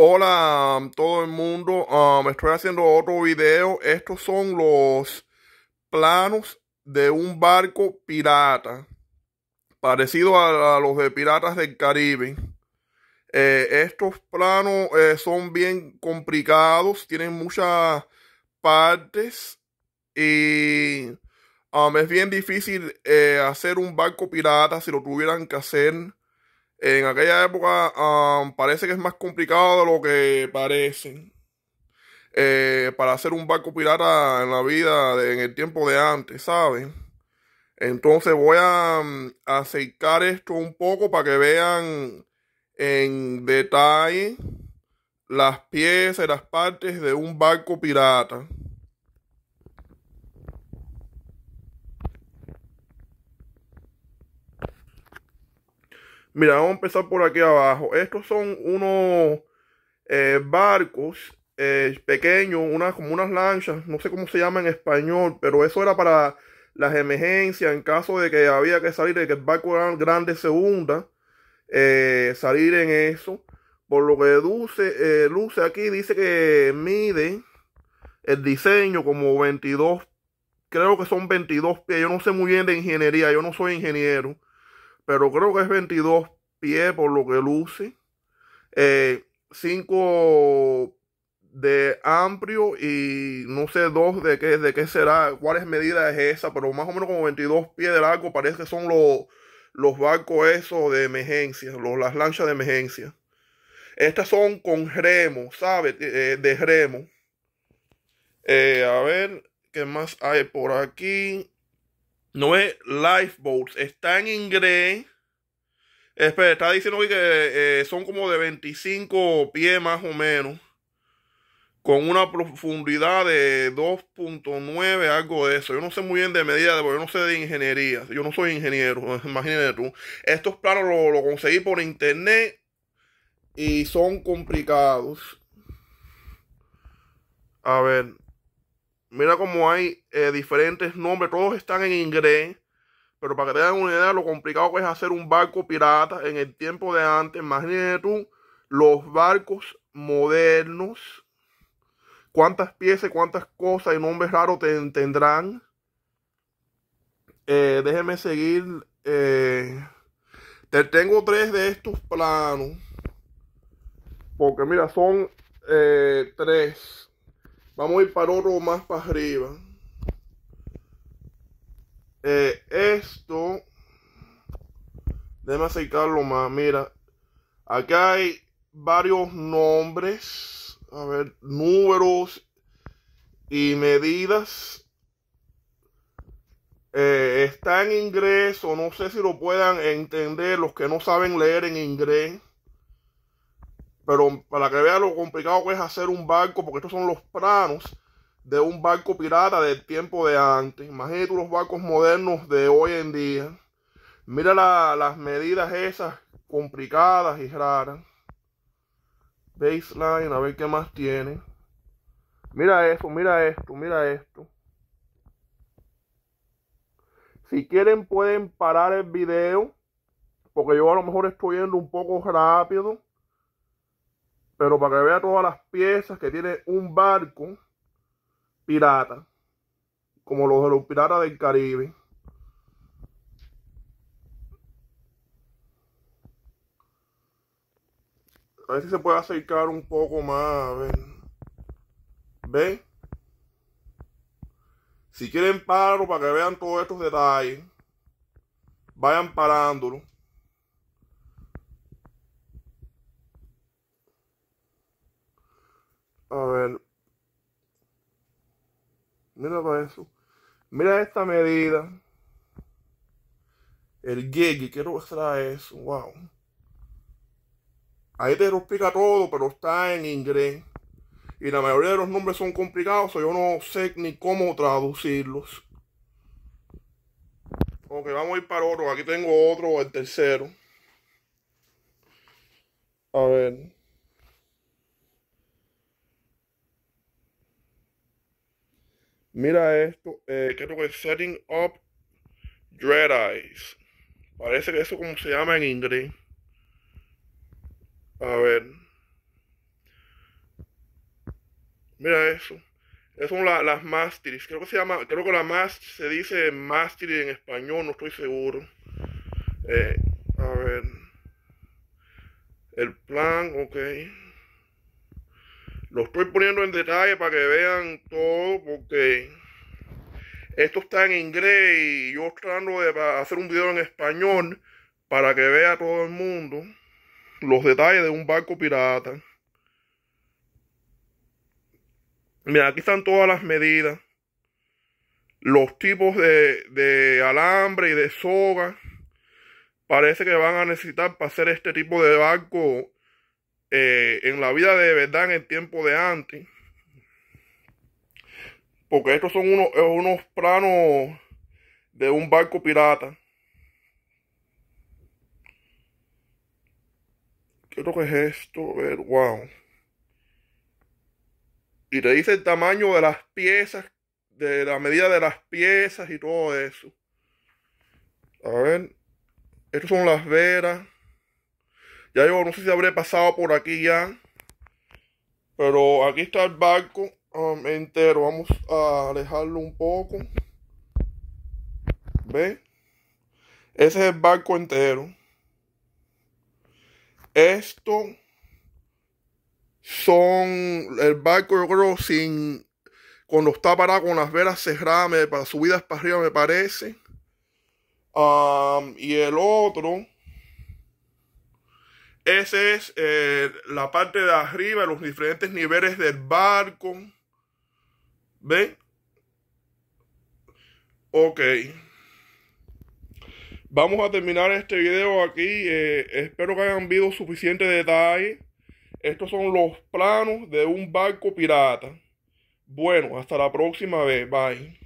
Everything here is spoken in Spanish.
Hola todo el mundo, ah, me estoy haciendo otro video. Estos son los planos de un barco pirata, parecido a, los de Piratas del Caribe. Eh, estos planos eh, son bien complicados, tienen muchas partes y ah, es bien difícil eh, hacer un barco pirata si lo tuvieran que hacer. En aquella época ah, parece que es más complicado de lo que parece. Eh, para hacer un barco pirata en la vida, en el tiempo de antes, ¿saben? Entonces voy a, mm, acercar esto un poco para que vean en detalle las piezas, y las partes de un barco pirata. Mira, vamos a empezar por aquí abajo. Estos son unos eh, barcos eh, pequeños, como unas lanchas, no sé cómo se llama en español, pero eso era para las emergencias en caso de que había que salir, de que el barco grande segunda, eh, salir en eso. Por lo que deduce, luce aquí, dice que mide el diseño como 22, creo que son 22 pies. Yo no sé muy bien de ingeniería, yo no soy ingeniero pero creo que es 22 pies por lo que luce. 5 eh, de amplio y no sé 2 de qué, de qué será, cuáles medidas es esa, pero más o menos como 22 pies de largo parece que son los, los barcos esos de emergencia, las lanchas de emergencia. Estas son con remo, ¿sabes? Eh, de remo. Eh, a ver, ¿qué más hay por aquí? No es lifeboats, están en inglés. Espera, está diciendo que eh, son como de 25 pies más o menos. Con una profundidad de 2.9, algo de eso. Yo no sé muy bien de medida, de, yo no sé de ingeniería. Yo no soy ingeniero, imagínate tú. Estos planos los lo conseguí por internet y son complicados. A ver, Mira cómo hay eh, diferentes nombres, todos están en inglés. Pero para que tengan una idea lo complicado que es hacer un barco pirata en el tiempo de antes, imagínate tú los barcos modernos. Cuántas piezas, cuántas cosas y nombres raros te tendrán. Eh, déjenme seguir. Eh, tengo tres de estos planos. Porque mira, son tres. Vamos a ir para otro más para arriba. Eh, esto. Déjame acercarlo más. Mira. Acá hay varios nombres. A ver, números y medidas. Eh, está en ingreso, no sé si lo puedan entender los que no saben leer en inglés. Pero para que vean lo complicado que es hacer un barco, porque estos son los planos de un barco pirata del tiempo de antes. Imagínate los barcos modernos de hoy en día. Mira las medidas esas complicadas y raras. Baseline, a ver qué más tiene. Mira esto, mira esto, mira esto. Si quieren pueden parar el video. Porque yo a lo mejor estoy yendo un poco rápido. Pero para que vea todas las piezas que tiene un barco pirata, como los de los piratas del Caribe. A ver si se puede acercar un poco más. A ¿Ven? Si quieren paro para que vean todos estos detalles, vayan parándolo. Mira esta medida. El gig, quiero mostrar eso. Wow. Ahí te lo explica todo, pero está en inglés. Y la mayoría de los nombres son complicados, yo no sé ni cómo traducirlos. Ok, vamos a ir para otro. Aquí tengo otro, el tercero. A ver. Mira esto, creo que es Setting Up Dread Eyes. Parece que eso como se llama en inglés. A ver. Mira eso. Esas son las mástiles. Creo que se llama, creo que la más se dice mástil en español, no estoy seguro. Eh, a ver. El plan, ok. Lo estoy poniendo en detalle para que vean todo porque esto está en inglés y yo tratando de hacer un video en español para que vea todo el mundo los detalles de un barco pirata. Mira, aquí están todas las medidas, los tipos de, alambre y de soga. Parece que van a necesitar para hacer este tipo de barco eh, en la vida de verdad en el tiempo de antes. Porque estos son unos, eh, planos de un barco pirata. ¿Qué es que esto? ver, wow. Y te dice el tamaño de las piezas, de la medida de las piezas y todo eso. A ver, estos son las veras. Ya yo no sé si habré pasado por aquí ya. Pero aquí está el barco um, entero. Vamos a alejarlo un poco. ¿Ve? Ese es el barco entero. Esto son el barco, yo creo, sin. Cuando está parado con las velas cerradas, para subidas para arriba, me parece. Um, y el otro. Esa es eh, la parte de arriba, los diferentes niveles del barco. ¿Ven? Ok. Vamos a terminar este video aquí. Eh, espero que hayan visto suficiente detalle. Estos son los planos de un barco pirata. Bueno, hasta la próxima vez. Bye.